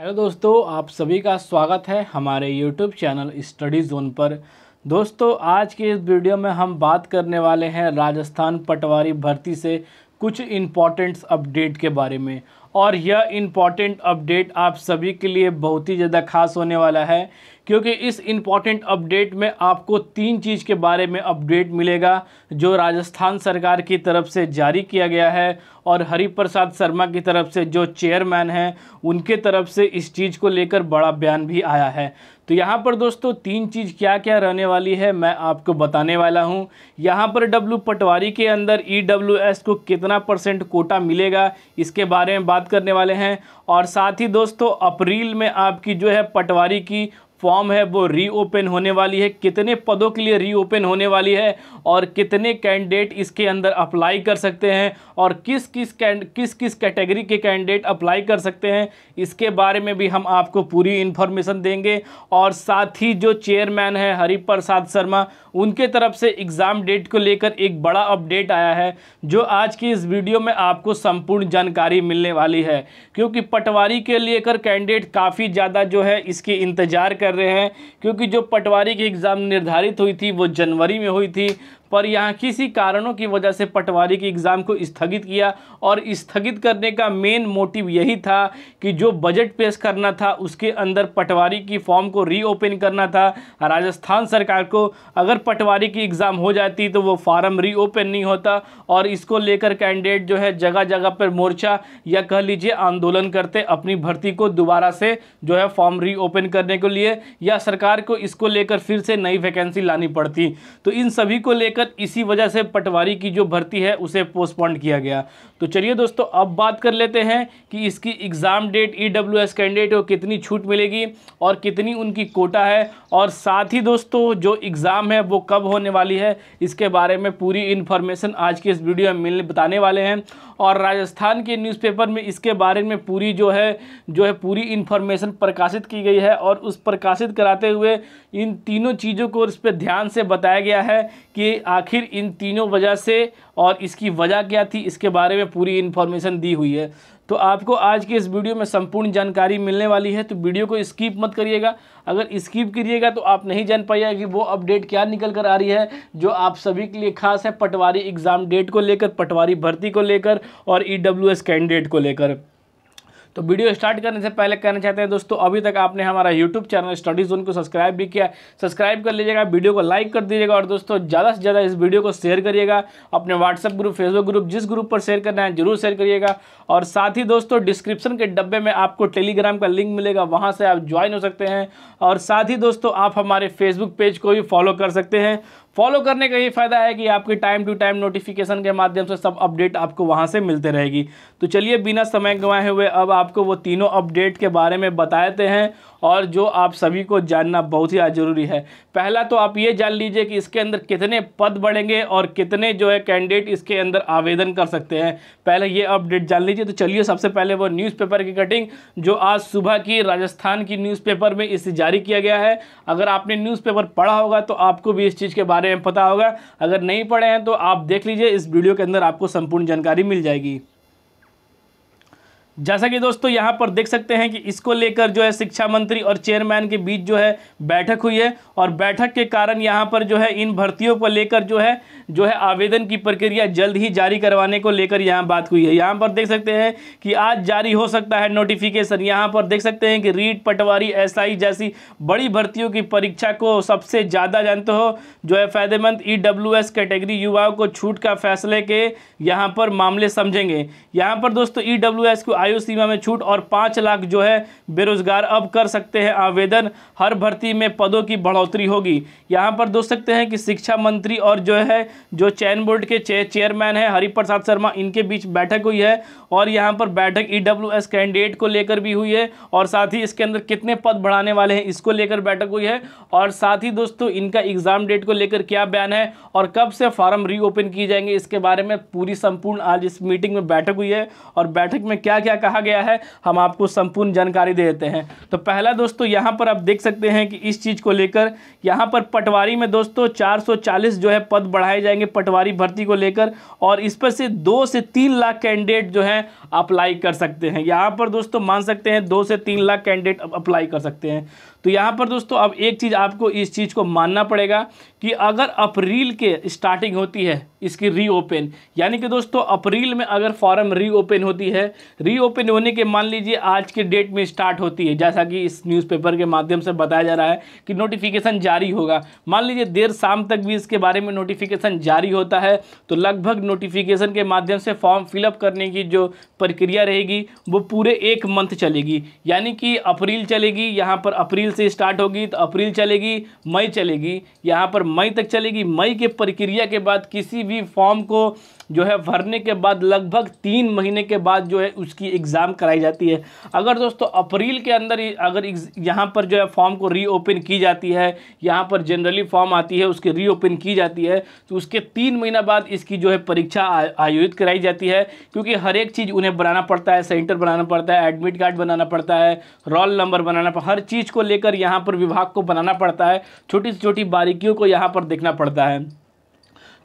hello दोस्तों आप सभी का स्वागत है हमारे यूट्यूब चैनल स्टडी जोन पर दोस्तों आज के इस वीडियो में हम बात करने वाले हैं राजस्थान पटवारी भर्ती से कुछ इम्पॉर्टेंट्स अपडेट के बारे में और यह इम्पॉर्टेंट अपडेट आप सभी के लिए बहुत ही ज़्यादा खास होने वाला है क्योंकि इस इम्पॉर्टेंट अपडेट में आपको तीन चीज़ के बारे में अपडेट मिलेगा जो राजस्थान सरकार की तरफ से जारी किया गया है और हरिप्रसाद शर्मा की तरफ से जो चेयरमैन हैं उनके तरफ से इस चीज़ को लेकर बड़ा बयान भी आया है तो यहाँ पर दोस्तों तीन चीज़ क्या क्या रहने वाली है मैं आपको बताने वाला हूँ यहाँ पर डब्ल्यू पटवारी के अंदर ई e को कितना परसेंट कोटा मिलेगा इसके बारे में बात करने वाले हैं और साथ ही दोस्तों अप्रैल में आपकी जो है पटवारी की फॉर्म है वो रीओपन होने वाली है कितने पदों के लिए रीओपन होने वाली है और कितने कैंडिडेट इसके अंदर अप्लाई कर सकते हैं और किस किस किस किस कैटेगरी के कैंडिडेट अप्लाई कर सकते हैं इसके बारे में भी हम आपको पूरी इन्फॉर्मेशन देंगे और साथ ही जो चेयरमैन है हरिप्रसाद शर्मा उनके तरफ से एग्ज़ाम डेट को लेकर एक बड़ा अपडेट आया है जो आज की इस वीडियो में आपको संपूर्ण जानकारी मिलने वाली है क्योंकि पटवारी के लेकर कैंडिडेट काफ़ी ज़्यादा जो है इसके इंतज़ार कर कर रहे हैं क्योंकि जो पटवारी की एग्ज़ाम निर्धारित हुई थी वो जनवरी में हुई थी पर यहाँ किसी कारणों की वजह से पटवारी के एग्ज़ाम को स्थगित किया और स्थगित करने का मेन मोटिव यही था कि जो बजट पेश करना था उसके अंदर पटवारी की फॉर्म को रीओपन करना था राजस्थान सरकार को अगर पटवारी की एग्ज़ाम हो जाती तो वो फार्म रीओपन नहीं होता और इसको लेकर कैंडिडेट जो है जगह जगह पर मोर्चा या कह लीजिए आंदोलन करते अपनी भर्ती को दोबारा से जो है फॉर्म रीओपन करने के लिए या सरकार को इसको लेकर फिर से नई वैकेंसी लानी पड़ती तो इन सभी को लेकर दिक्कत इसी वजह से पटवारी की जो भर्ती है उसे पोस्टपोन किया गया तो चलिए दोस्तों अब बात कर लेते हैं कि इसकी एग्ज़ाम डेट ई कैंडिडेट को कितनी छूट मिलेगी और कितनी उनकी कोटा है और साथ ही दोस्तों जो एग्ज़ाम है वो कब होने वाली है इसके बारे में पूरी इन्फॉर्मेशन आज की इस वीडियो में मिलने बताने वाले हैं और राजस्थान के न्यूज़पेपर में इसके बारे में पूरी जो है जो है पूरी इन्फॉर्मेशन प्रकाशित की गई है और उस प्रकाशित कराते हुए इन तीनों चीज़ों को इस पर ध्यान से बताया गया है कि आखिर इन तीनों वजह से और इसकी वजह क्या थी इसके बारे में पूरी इन्फॉर्मेशन दी हुई है तो आपको आज के इस वीडियो में संपूर्ण जानकारी मिलने वाली है तो वीडियो को स्किप मत करिएगा अगर स्किप करिएगा तो आप नहीं जान पाइएगा कि वो अपडेट क्या निकल कर आ रही है जो आप सभी के लिए खास है पटवारी एग्ज़ाम डेट को लेकर पटवारी भर्ती को लेकर और ई कैंडिडेट को लेकर तो वीडियो स्टार्ट करने से पहले कहना चाहते हैं दोस्तों अभी तक आपने हमारा यूट्यूब चैनल स्टडी जोन को सब्सक्राइब भी किया सब्सक्राइब कर लीजिएगा वीडियो को लाइक कर दीजिएगा और दोस्तों ज़्यादा से ज़्यादा इस वीडियो को शेयर करिएगा अपने व्हाट्सअप ग्रुप फेसबुक ग्रुप जिस ग्रुप पर शेयर करना है जरूर शेयर करिएगा और साथ ही दोस्तों डिस्क्रिप्शन के डब्बे में आपको टेलीग्राम का लिंक मिलेगा वहाँ से आप ज्वाइन हो सकते हैं और साथ ही दोस्तों आप हमारे फेसबुक पेज को भी फॉलो कर सकते हैं फॉलो करने का ये फ़ायदा है कि आपके टाइम टू टाइम नोटिफिकेशन के माध्यम से सब अपडेट आपको वहाँ से मिलते रहेगी तो चलिए बिना समय गंवाए हुए अब आपको वो तीनों अपडेट के बारे में बताते हैं और जो आप सभी को जानना बहुत ही ज़रूरी है पहला तो आप ये जान लीजिए कि इसके अंदर कितने पद बढ़ेंगे और कितने जो है कैंडिडेट इसके अंदर आवेदन कर सकते हैं पहले ये अपडेट जान लीजिए तो चलिए सबसे पहले वो न्यूज़पेपर की कटिंग जो आज सुबह की राजस्थान की न्यूज़पेपर में इसे जारी किया गया है अगर आपने न्यूज़पेपर पढ़ा होगा तो आपको भी इस चीज़ के बारे बारे में पता होगा अगर नहीं पढ़े हैं तो आप देख लीजिए इस वीडियो के अंदर आपको संपूर्ण जानकारी मिल जाएगी जैसा कि दोस्तों यहाँ पर देख सकते हैं कि इसको लेकर जो है शिक्षा मंत्री और चेयरमैन के बीच जो है बैठक हुई है और बैठक के कारण यहाँ पर जो है इन भर्तियों को लेकर जो है जो है आवेदन की प्रक्रिया जल्द ही जारी करवाने को लेकर यहाँ बात हुई है यहाँ पर देख सकते हैं कि आज जारी हो सकता है नोटिफिकेशन यहाँ पर देख सकते हैं कि रीट पटवारी एस जैसी बड़ी भर्तियों की परीक्षा को सबसे ज़्यादा जानते हो जो है फ़ायदेमंद ई e कैटेगरी युवाओं को छूट का फैसले के यहाँ पर मामले समझेंगे यहाँ पर दोस्तों ई e को आयु सीमा में छूट और पाँच लाख जो है बेरोजगार अब कर सकते हैं आवेदन हर भर्ती में पदों की बढ़ोतरी होगी यहाँ पर देख सकते हैं कि शिक्षा मंत्री और जो है जो चैन बोर्ड के चे, चेयरमैन है हरिप्रसाद शर्मा इनके बीच बैठक हुई है और यहाँ पर बैठक ई e कैंडिडेट को लेकर भी हुई है और साथ ही इसके अंदर कितने पद बढ़ाने वाले हैं इसको लेकर बैठक हुई है और साथ ही दोस्तों इनका एग्ज़ाम डेट को लेकर क्या बयान है और कब से फॉर्म रीओपन किए जाएंगे इसके बारे में पूरी संपूर्ण आज इस मीटिंग में बैठक हुई है और बैठक में क्या क्या क्या कहा गया है हम आपको संपूर्ण जानकारी दे देते हैं तो पहला दोस्तों यहाँ पर आप देख सकते हैं कि इस चीज़ को लेकर यहाँ पर पटवारी में दोस्तों 440 जो है पद बढ़ाए जाएंगे पटवारी भर्ती को लेकर और इस पर से दो से तीन लाख कैंडिडेट जो हैं अप्लाई कर सकते हैं यहाँ पर दोस्तों मान सकते हैं दो से तीन लाख कैंडिडेट अप्लाई कर सकते हैं तो यहाँ पर दोस्तों अब एक चीज़ आपको इस चीज़ को मानना पड़ेगा कि अगर अप्रैल के स्टार्टिंग होती है इसकी रीओपन यानी कि दोस्तों अप्रैल में अगर फॉर्म रीओपन होती है रीओपन होने के मान लीजिए आज के डेट में स्टार्ट होती है जैसा कि इस न्यूज़पेपर के माध्यम से बताया जा रहा है कि नोटिफिकेशन जारी होगा मान लीजिए देर शाम तक भी इसके बारे में नोटिफिकेशन जारी होता है तो लगभग नोटिफिकेशन के माध्यम से फॉर्म फिलअप करने की जो प्रक्रिया रहेगी वो पूरे एक मंथ चलेगी यानी कि अप्रैल चलेगी यहाँ पर अप्रैल से स्टार्ट होगी तो अप्रैल चलेगी मई चलेगी यहाँ पर मई तक चलेगी मई के प्रक्रिया के बाद किसी भी फॉर्म को जो है भरने के बाद लगभग तीन महीने के बाद जो है उसकी एग्ज़ाम कराई जाती है अगर दोस्तों अप्रैल के अंदर अगर यहाँ पर जो है फॉर्म को रीओपन की जाती है यहाँ पर जनरली फॉर्म आती है उसकी रीओपन की जाती है तो उसके तीन महीना बाद इसकी जो है परीक्षा आयोजित कराई जाती है क्योंकि हर एक चीज़ उन्हें बनाना पड़ता है सेंटर बनाना पड़ता है एडमिट कार्ड बनाना पड़ता है रोल नंबर बनाना पड़ता हर चीज़ को लेकर यहाँ पर विभाग को बनाना पड़ता है छोटी से छोटी बारीकियों को यहाँ पर देखना पड़ता है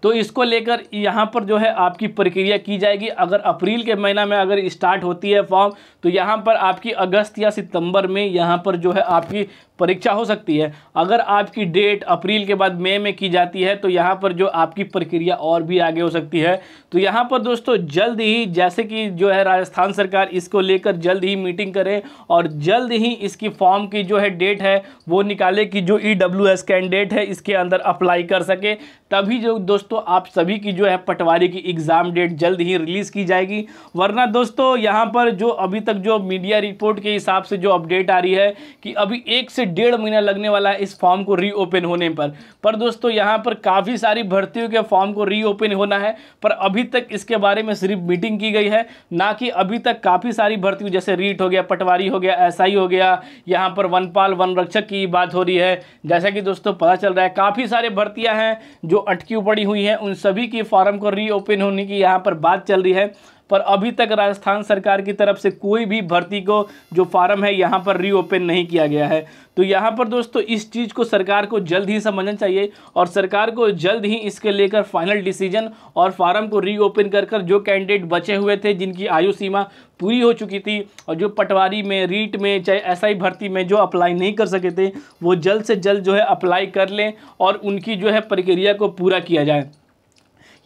तो इसको लेकर यहाँ पर जो है आपकी प्रक्रिया की जाएगी अगर अप्रैल के महीना में अगर स्टार्ट होती है फॉर्म तो यहाँ पर आपकी अगस्त या सितंबर में यहाँ पर जो है आपकी परीक्षा हो सकती है अगर आपकी डेट अप्रैल के बाद मई में की जाती है तो यहाँ पर जो आपकी प्रक्रिया और भी आगे हो सकती है तो यहाँ पर दोस्तों जल्द ही जैसे कि जो है राजस्थान सरकार इसको लेकर जल्द ही मीटिंग करे और जल्द ही इसकी फॉर्म की जो है डेट है वो निकाले कि जो ई e कैंडिडेट है इसके अंदर अप्लाई कर सके तभी जो दोस्तों दोस्तों आप सभी की जो है पटवारी की एग्ज़ाम डेट जल्द ही रिलीज़ की जाएगी वरना दोस्तों यहां पर जो अभी तक जो मीडिया रिपोर्ट के हिसाब से जो अपडेट आ रही है कि अभी एक से डेढ़ महीना लगने वाला है इस फॉर्म को रीओपन होने पर पर दोस्तों यहां पर काफ़ी सारी भर्तियों के फॉर्म को रीओपन होना है पर अभी तक इसके बारे में सिर्फ मीटिंग की गई है ना कि अभी तक काफ़ी सारी भर्ती जैसे रीट हो गया पटवारी हो गया एसआई हो गया यहाँ पर वनपाल वन रक्षक की बात हो रही है जैसा कि दोस्तों पता चल रहा है काफ़ी सारे भर्तियाँ हैं जो अटकी पड़ी हुई हुई हैं उन सभी की फॉर्म को रीओपन होने की यहाँ पर बात चल रही है पर अभी तक राजस्थान सरकार की तरफ से कोई भी भर्ती को जो फार्म है यहाँ पर रीओपन नहीं किया गया है तो यहाँ पर दोस्तों इस चीज़ को सरकार को जल्द ही समझना चाहिए और सरकार को जल्द ही इसके लेकर फाइनल डिसीजन और फार्म को रीओपन कर कर जो कैंडिडेट बचे हुए थे जिनकी आयु सीमा पूरी हो चुकी थी और जो पटवारी में रीट में चाहे एसआई भर्ती में जो अप्लाई नहीं कर सके थे वो जल्द से जल्द जो है अप्लाई कर लें और उनकी जो है प्रक्रिया को पूरा किया जाए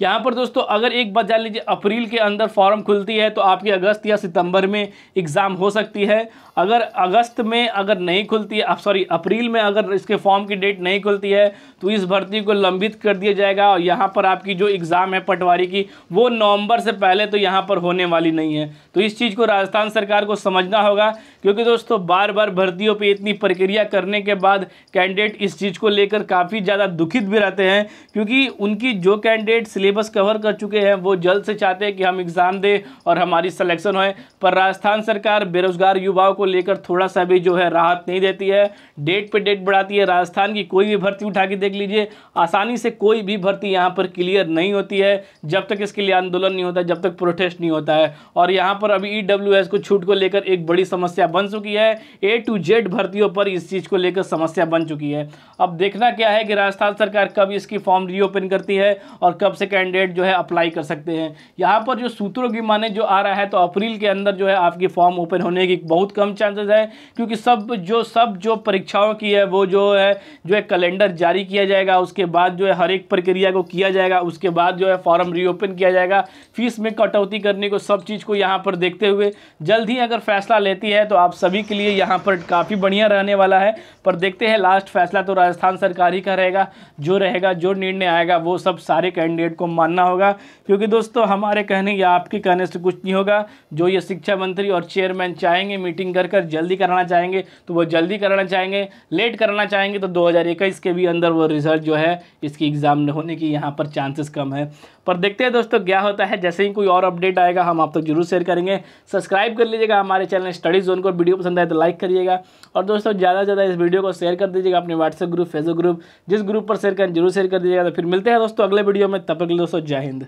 यहाँ पर दोस्तों अगर एक बात जान लीजिए अप्रैल के अंदर फॉर्म खुलती है तो आपकी अगस्त या सितंबर में एग्ज़ाम हो सकती है अगर अगस्त में अगर नहीं खुलती आप सॉरी अप्रैल में अगर इसके फॉर्म की डेट नहीं खुलती है तो इस भर्ती को लंबित कर दिया जाएगा और यहाँ पर आपकी जो एग्ज़ाम है पटवारी की वो नवंबर से पहले तो यहाँ पर होने वाली नहीं है तो इस चीज़ को राजस्थान सरकार को समझना होगा क्योंकि दोस्तों बार बार भर्तियों पर इतनी प्रक्रिया करने के बाद कैंडिडेट इस चीज़ को लेकर काफ़ी ज़्यादा दुखित भी रहते हैं क्योंकि उनकी जो कैंडिडेट सिलेबस कवर कर चुके हैं वो जल्द से चाहते हैं कि हम एग्ज़ाम दें और हमारी सलेक्शन होए पर राजस्थान सरकार बेरोज़गार युवाओं को लेकर थोड़ा सा भी जो है राहत नहीं देती है डेट पे डेट बढ़ाती है राजस्थान की कोई भी भर्ती उठा के देख लीजिए आसानी से कोई भी भर्ती यहाँ पर क्लियर नहीं होती है जब तक इसके लिए आंदोलन नहीं होता जब तक प्रोटेस्ट नहीं होता है और यहाँ पर अभी ई e को छूट को लेकर एक बड़ी समस्या बन चुकी है ए टू जेड भर्तियों पर इस चीज़ को लेकर समस्या बन चुकी है अब देखना क्या है कि राजस्थान सरकार कब इसकी फॉर्म रीओपन करती है और कब से कैंडिडेट जो है अप्लाई कर सकते हैं यहाँ पर जो सूत्रों की माने जो आ रहा है तो अप्रैल के अंदर जो है आपकी फॉर्म ओपन होने की बहुत कम चांसेस है क्योंकि सब जो सब जो परीक्षाओं की है वो जो है जो है कैलेंडर जारी किया जाएगा उसके बाद जो है हर एक प्रक्रिया को किया जाएगा उसके बाद जो है फॉर्म रीओपन किया जाएगा फीस में कटौती करने को सब चीज़ को यहाँ पर देखते हुए जल्द ही अगर फैसला लेती है तो आप सभी के लिए यहाँ पर काफ़ी बढ़िया रहने वाला है पर देखते हैं लास्ट फैसला तो राजस्थान सरकार ही का रहेगा जो रहेगा जो निर्णय आएगा वो सब सारे कैंडिडेट को मानना होगा क्योंकि दोस्तों हमारे कहने या आपके कहने से कुछ नहीं होगा जो ये शिक्षा मंत्री और चेयरमैन चाहेंगे मीटिंग कर कर जल्दी कराना चाहेंगे तो वो जल्दी कराना चाहेंगे लेट कराना चाहेंगे तो 2021 के भी अंदर वो रिजल्ट जो है इसकी एग्ज़ाम होने की यहाँ पर चांसेस कम है पर देखते हैं दोस्तों क्या होता है जैसे ही कोई और अपडेट आएगा हम आप तक तो जरूर शेयर करेंगे सब्सक्राइब कर लीजिएगा हमारे चैनल स्टडी जोन को वीडियो पसंद आए तो लाइक करिएगा और दोस्तों ज़्यादा से ज़्यादा इस वीडियो को शेयर कर दीजिएगा अपने व्हाट्सएप ग्रुप फेसबुक ग्रुप जिस ग्रुप पर शेयर करें जरूर शेयर कर दीजिएगा तो फिर मिलते हैं दोस्तों अगले वीडियो में तब तक दोस्तों जय हिंद